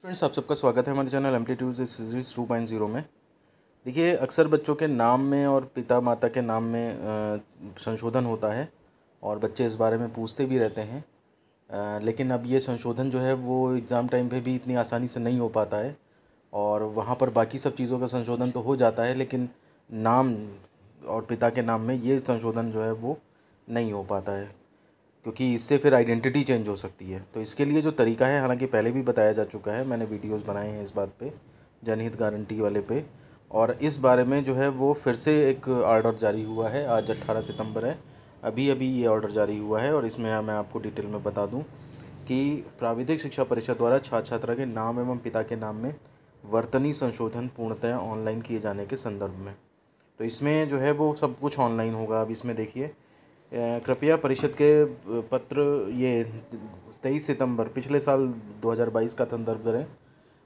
friends आप सबका स्वागत है हमारे चैनल एम टी ट्यूज सीरीज़ टू पॉइंट ज़ीरो में देखिए अक्सर बच्चों के नाम में और पिता माता के नाम में संशोधन होता है और बच्चे इस बारे में पूछते भी रहते हैं आ, लेकिन अब ये संशोधन जो है वो एग्ज़ाम टाइम पे भी इतनी आसानी से नहीं हो पाता है और वहाँ पर बाकी सब चीज़ों का संशोधन तो हो जाता है लेकिन नाम और पिता के नाम में ये संशोधन जो है वो नहीं हो पाता है क्योंकि इससे फिर आइडेंटिटी चेंज हो सकती है तो इसके लिए जो तरीका है हालांकि पहले भी बताया जा चुका है मैंने वीडियोस बनाए हैं इस बात पे जनहित गारंटी वाले पे और इस बारे में जो है वो फिर से एक ऑर्डर जारी हुआ है आज 18 सितंबर है अभी अभी ये ऑर्डर जारी हुआ है और इसमें हाँ, मैं आपको डिटेल में बता दूँ कि प्राविधिक शिक्षा परिषद द्वारा छात्र छात्रा के नाम एवं पिता के नाम में वर्तनी संशोधन पूर्णतः ऑनलाइन किए जाने के संदर्भ में तो इसमें जो है वो सब कुछ ऑनलाइन होगा अब इसमें देखिए कृपया परिषद के पत्र ये तेईस सितंबर पिछले साल 2022 का संदर्भ करें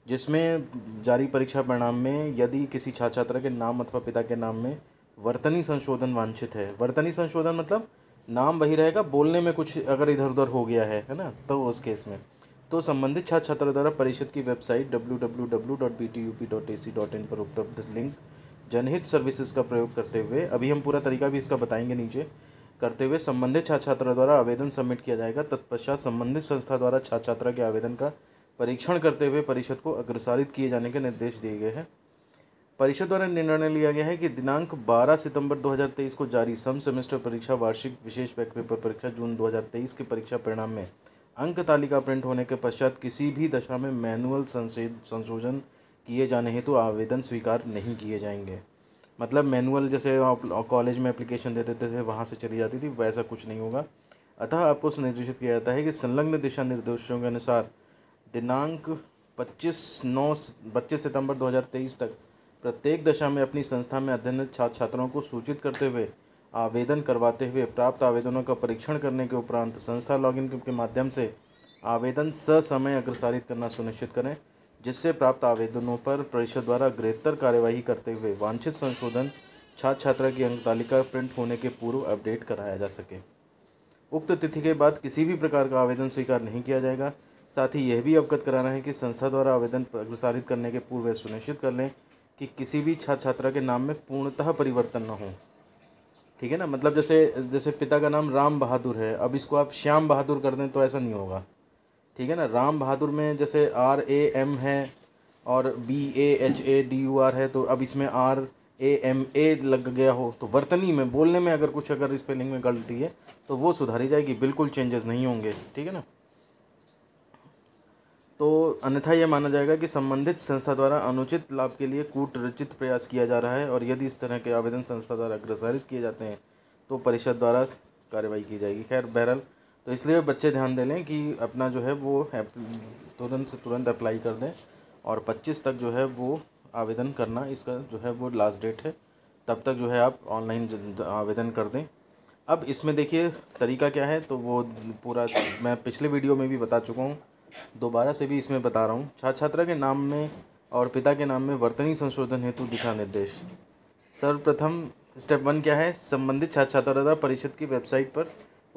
जिसमें जारी परीक्षा परिणाम में यदि किसी छात्र छात्रा के नाम अथवा पिता के नाम में वर्तनी संशोधन वांछित है वर्तनी संशोधन मतलब नाम वही रहेगा बोलने में कुछ अगर इधर उधर हो गया है है ना तो उस केस में तो संबंधित छात्र छात्रा द्वारा परिषद की वेबसाइट www.btup.ac.in पर उपलब्ध लिंक जनहित सर्विसेज का प्रयोग करते हुए अभी हम पूरा तरीका भी इसका बताएंगे नीचे करते हुए संबंधित छात्र छात्रा द्वारा आवेदन सबमिट किया जाएगा तत्पश्चात संबंधित संस्था द्वारा छात्र छात्रा के आवेदन का परीक्षण करते हुए परिषद को अग्रसारित किए जाने के निर्देश दिए गए हैं परिषद द्वारा निर्णय लिया गया है कि दिनांक 12 सितंबर 2023 को जारी सम सेमेस्टर परीक्षा वार्षिक विशेष बैक पेपर परीक्षा जून 2023 के परीक्षा परिणाम में अंक तालिका प्रिंट होने के पश्चात किसी भी दशा में मैनुअल संशोधन किए जाने हेतु तो आवेदन स्वीकार नहीं किए जाएंगे मतलब मैनुअल जैसे आप कॉलेज में एप्लीकेशन दे देते थे वहाँ से चली जाती थी वैसा कुछ नहीं होगा अतः आपको निर्देशित किया जाता है कि संलग्न दिशा निर्देशों के अनुसार दिनांक पच्चीस नौ पच्चीस सितंबर 2023 तक प्रत्येक दशा में अपनी संस्था में अध्ययनरत छात्र छात्राओं को सूचित करते हुए आवेदन करवाते हुए प्राप्त आवेदनों का परीक्षण करने के उपरांत संस्था लॉगिन के माध्यम से आवेदन ससमय अग्रसारित करना सुनिश्चित करें जिससे प्राप्त आवेदनों पर परिषद द्वारा अग्रेतर कार्यवाही करते हुए वांछित संशोधन छात्र छात्रा की अंक तालिका प्रिंट होने के पूर्व अपडेट कराया जा सके उक्त तिथि के बाद किसी भी प्रकार का आवेदन स्वीकार नहीं किया जाएगा साथ ही यह भी अवगत कराना है कि संस्था द्वारा आवेदन प्रसारित करने के पूर्व सुनिश्चित कर लें कि किसी भी छात्र छात्रा के नाम में पूर्णतः परिवर्तन न हो ठीक है ना मतलब जैसे जैसे पिता का नाम राम बहादुर है अब इसको आप श्याम बहादुर कर दें तो ऐसा नहीं होगा ठीक है ना राम बहादुर में जैसे आर ए एम है और B A H A D U R है तो अब इसमें आर ए एम ए लग गया हो तो वर्तनी में बोलने में अगर कुछ अगर स्पेलिंग में गलती है तो वो सुधारी जाएगी बिल्कुल चेंजेस नहीं होंगे ठीक है ना तो अन्यथा यह माना जाएगा कि संबंधित संस्था द्वारा अनुचित लाभ के लिए कूट रचित प्रयास किया जा रहा है और यदि इस तरह के आवेदन संस्था द्वारा अग्रसारित किए जाते हैं तो परिषद द्वारा कार्रवाई की जाएगी खैर बहरहाल तो इसलिए बच्चे ध्यान दे लें कि अपना जो है वो तुरंत से तुरंत अप्लाई कर दें और 25 तक जो है वो आवेदन करना इसका जो है वो लास्ट डेट है तब तक जो है आप ऑनलाइन आवेदन कर दें अब इसमें देखिए तरीका क्या है तो वो पूरा मैं पिछले वीडियो में भी बता चुका हूँ दोबारा से भी इसमें बता रहा हूँ छात्र छात्रा के नाम में और पिता के नाम में वर्तनी संशोधन हेतु दिशा निर्देश सर्वप्रथम स्टेप वन क्या है संबंधित छात्र छात्रा परिषद की वेबसाइट पर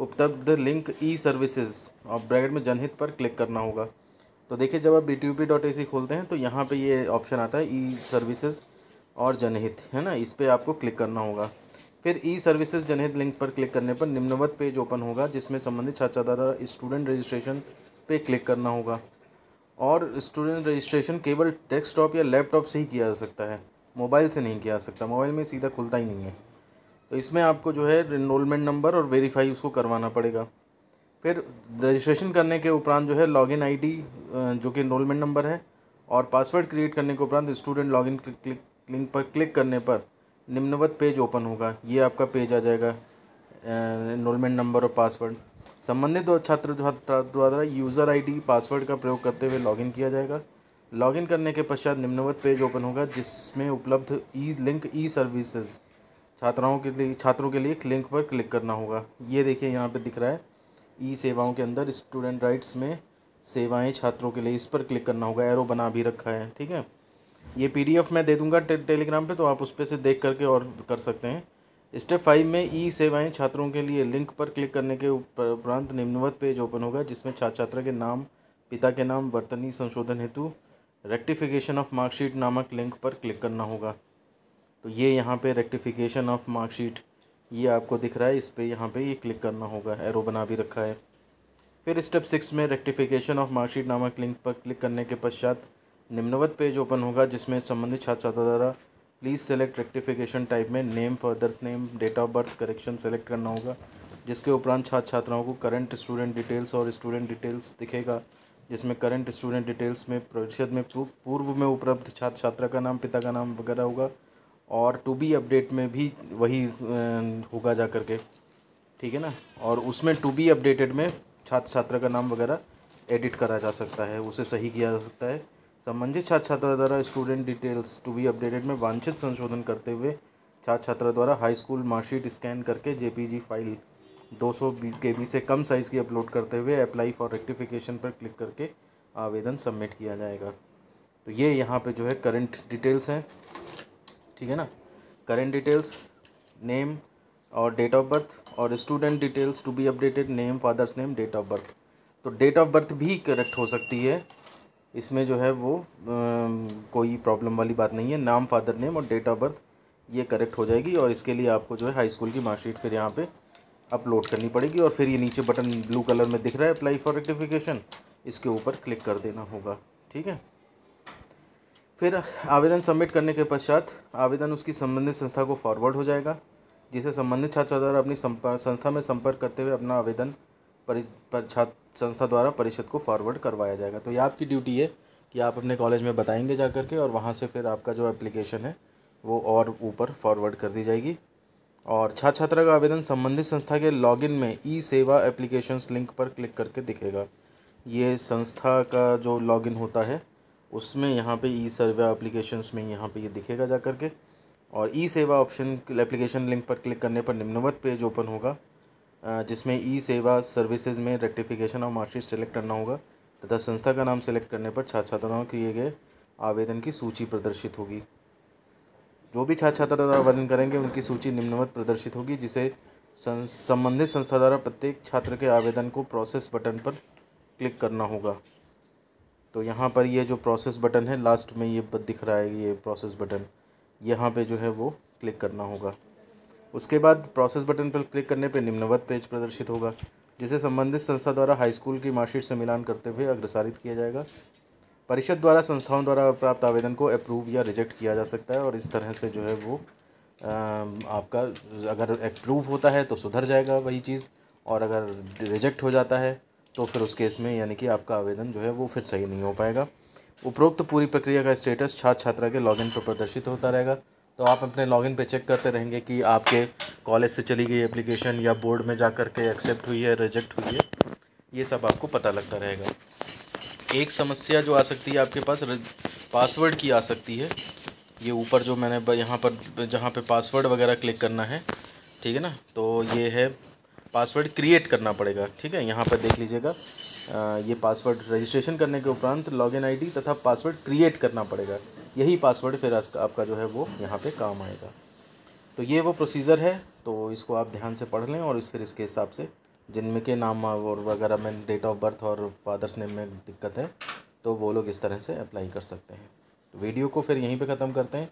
उपलब्ध लिंक ई सर्विसेज और ब्रैकेट में जनहित पर क्लिक करना होगा तो देखिए जब आप बी खोलते हैं तो यहाँ पे ये ऑप्शन आता है ई सर्विसेज और जनहित है ना इस पर आपको क्लिक करना होगा फिर ई सर्विसेज जनहित लिंक पर क्लिक करने पर निम्नवत पेज ओपन होगा जिसमें संबंधित छात्राधारा स्टूडेंट रजिस्ट्रेशन पे क्लिक करना होगा और स्टूडेंट रजिस्ट्रेशन केवल डेस्कटॉप या लैपटॉप से ही किया जा सकता है मोबाइल से नहीं किया जा सकता मोबाइल में सीधा खुलता ही नहीं है तो इसमें आपको जो है इनरोलमेंट नंबर और वेरीफाई उसको करवाना पड़ेगा फिर रजिस्ट्रेशन करने के उपरांत जो है लॉगिन आईडी जो कि इनरोलमेंट नंबर है और पासवर्ड क्रिएट करने के उपरांत स्टूडेंट लॉगिन क्लिक लिंक पर क्लिक करने पर निम्नवत पेज ओपन होगा ये आपका पेज आ जाएगा इनरोलमेंट नंबर और पासवर्ड संबंधित छात्र द्वारा यूज़र आईडी पासवर्ड का प्रयोग करते हुए लॉगिन किया जाएगा लॉगिन करने के पश्चात निम्नवत पेज ओपन होगा जिसमें उपलब्ध ई लिंक ई सर्विसेज छात्राओं के लिए छात्रों के लिए लिंक पर क्लिक करना होगा ये देखिए यहाँ पर दिख रहा है ई सेवाओं के अंदर स्टूडेंट राइट्स में सेवाएं छात्रों के लिए इस पर क्लिक करना होगा एरो बना भी रखा है ठीक है ये पीडीएफ मैं दे दूंगा टे, टेलीग्राम पे तो आप उस पर से देख करके और कर सकते हैं स्टेप फाइव में ई सेवाएं छात्रों के लिए लिंक पर क्लिक करने के उपरांत निम्नवत पेज ओपन होगा जिसमें छात्र छात्रा के नाम पिता के नाम वर्तनी संशोधन हेतु रेक्टिफिकेशन ऑफ मार्कशीट नामक लिंक पर क्लिक करना होगा तो ये यहाँ पे रेक्टिफिकेशन ऑफ मार्कशीट ये आपको दिख रहा है इस पर यहाँ पे ये क्लिक करना होगा एरो बना भी रखा है फिर स्टेप सिक्स में रेक्टिफिकेशन ऑफ मार्कशीट नामक लिंक पर क्लिक करने के पश्चात निम्नवत पेज ओपन होगा जिसमें संबंधित छात्र छात्रा द्वारा प्लीज़ सेलेक्ट रेक्टिफिकेशन टाइप में name father's name date of birth correction select करना होगा जिसके उपरांत छात्र छात्राओं को करंट स्टूडेंट डिटेल्स और स्टूडेंट डिटेल्स दिखेगा जिसमें करंट स्टूडेंट डिटेल्स में प्रतिशत में पूर्व में उपलब्ध छात्र छात्रा का नाम पिता का नाम वगैरह होगा और टू बी अपडेट में भी वही अं, होगा जा करके के ठीक है ना और उसमें टू बी अपडेटेड में छात्र छात्रा का नाम वगैरह एडिट करा जा सकता है उसे सही किया जा सकता है संबंधित छात्र छात्रा द्वारा student details to be updated में वांछित संशोधन करते हुए छात्र छात्रा द्वारा हाई स्कूल मार्कशीट स्कैन करके जे फाइल 200 सौ से कम साइज़ की अपलोड करते हुए अप्लाई फॉर रेक्टिफिकेशन पर क्लिक करके आवेदन सबमिट किया जाएगा तो ये यहाँ पे जो है करंट डिटेल्स हैं ठीक है ना करेंट डिटेल्स नेम और डेट ऑफ बर्थ और student details to be updated name father's name date of birth तो डेट ऑफ बर्थ भी करेक्ट हो सकती है इसमें जो है वो आ, कोई प्रॉब्लम वाली बात नहीं है नाम फादर नेम और डेट ऑफ बर्थ ये करेक्ट हो जाएगी और इसके लिए आपको जो है हाई स्कूल की मार्कशीट फिर यहाँ पे अपलोड करनी पड़ेगी और फिर ये नीचे बटन ब्लू कलर में दिख रहा है अप्लाई फॉर रेक्टिफिकेशन इसके ऊपर क्लिक कर देना होगा ठीक है फिर आवेदन सबमिट करने के पश्चात आवेदन उसकी संबंधित संस्था को फॉरवर्ड हो जाएगा जिसे संबंधित छात्र द्वारा अपनी संस्था में संपर्क करते हुए अपना आवेदन परि छात्र संस्था द्वारा परिषद को फॉरवर्ड करवाया जाएगा तो ये आपकी ड्यूटी है कि आप अपने कॉलेज में बताएंगे जा कर के और वहाँ से फिर आपका जो एप्लीकेशन है वो और ऊपर फॉरवर्ड कर दी जाएगी और छात्र छात्रा का आवेदन संबंधित संस्था के लॉगिन में ई सेवा एप्लीकेशंस लिंक पर क्लिक करके दिखेगा ये संस्था का जो लॉगिन होता है उसमें यहाँ पे ई सर्वा एप्लीकेशंस में यहाँ पे ये यह दिखेगा जा करके और ई सेवा ऑप्शन एप्लीकेशन लिंक पर क्लिक करने पर निम्नवत पेज ओपन होगा जिसमें ई सेवा सर्विसेज में रेक्टिफिकेशन और मार्कशीट सेलेक्ट करना होगा तथा संस्था का नाम सेलेक्ट करने पर छात्र छात्राओं किए गए आवेदन की सूची प्रदर्शित होगी जो भी छात्र छात्रा द्वारा आवेदन करेंगे उनकी सूची निम्नवत प्रदर्शित होगी जिसे संबंधित संस्था द्वारा प्रत्येक छात्र के आवेदन को प्रोसेस बटन पर क्लिक करना होगा तो यहाँ पर ये जो प्रोसेस बटन है लास्ट में ये दिख रहा है ये प्रोसेस बटन यहाँ पे जो है वो क्लिक करना होगा उसके बाद प्रोसेस बटन पर क्लिक करने पे निम्नवत पेज प्रदर्शित होगा जिसे संबंधित संस्था द्वारा हाई स्कूल की मार्कशीट से मिलान करते हुए अग्रसारित किया जाएगा परिषद द्वारा संस्थाओं द्वारा प्राप्त आवेदन को अप्रूव या रिजेक्ट किया जा सकता है और इस तरह से जो है वो आपका अगर अप्रूव होता है तो सुधर जाएगा वही चीज़ और अगर रिजेक्ट हो जाता है तो फिर उस केस में यानी कि आपका आवेदन जो है वो फिर सही नहीं हो पाएगा उपरोक्त तो पूरी प्रक्रिया का स्टेटस छात्र छात्रा के लॉगिन पर प्रदर्शित होता रहेगा तो आप अपने लॉगिन पे चेक करते रहेंगे कि आपके कॉलेज से चली गई एप्लीकेशन या बोर्ड में जा कर के एक्सेप्ट हुई है रिजेक्ट हुई है ये सब आपको पता लगता रहेगा एक समस्या जो आ सकती है आपके पास पासवर्ड की आ सकती है ये ऊपर जो मैंने यहाँ पर जहाँ पर पासवर्ड वगैरह क्लिक करना है ठीक है ना तो ये है पासवर्ड क्रिएट करना पड़ेगा ठीक है यहाँ पर देख लीजिएगा ये पासवर्ड रजिस्ट्रेशन करने के उपरांत लॉगिन आईडी तथा पासवर्ड क्रिएट करना पड़ेगा यही पासवर्ड फिर आपका जो है वो यहाँ पे काम आएगा तो ये वो प्रोसीजर है तो इसको आप ध्यान से पढ़ लें और इस फिर इसके हिसाब से जिनमें के नाम और वगैरह में डेट ऑफ बर्थ और फादर्स नेम में दिक्कत है तो वो लोग इस तरह से अप्लाई कर सकते हैं तो वीडियो को फिर यहीं पे ख़त्म करते हैं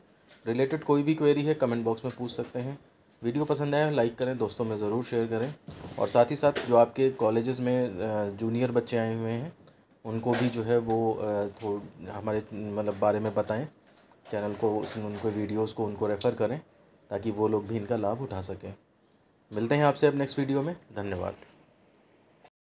रिलेटेड कोई भी क्वेरी है कमेंट बॉक्स में पूछ सकते हैं वीडियो पसंद आए लाइक करें दोस्तों में ज़रूर शेयर करें और साथ ही साथ जो आपके कॉलेजेस में जूनियर बच्चे आए हुए हैं उनको भी जो है वो थोड़ा हमारे मतलब बारे में बताएं चैनल को उनको वीडियोस को उनको रेफ़र करें ताकि वो लोग भी इनका लाभ उठा सकें मिलते हैं आपसे अब नेक्स्ट वीडियो में धन्यवाद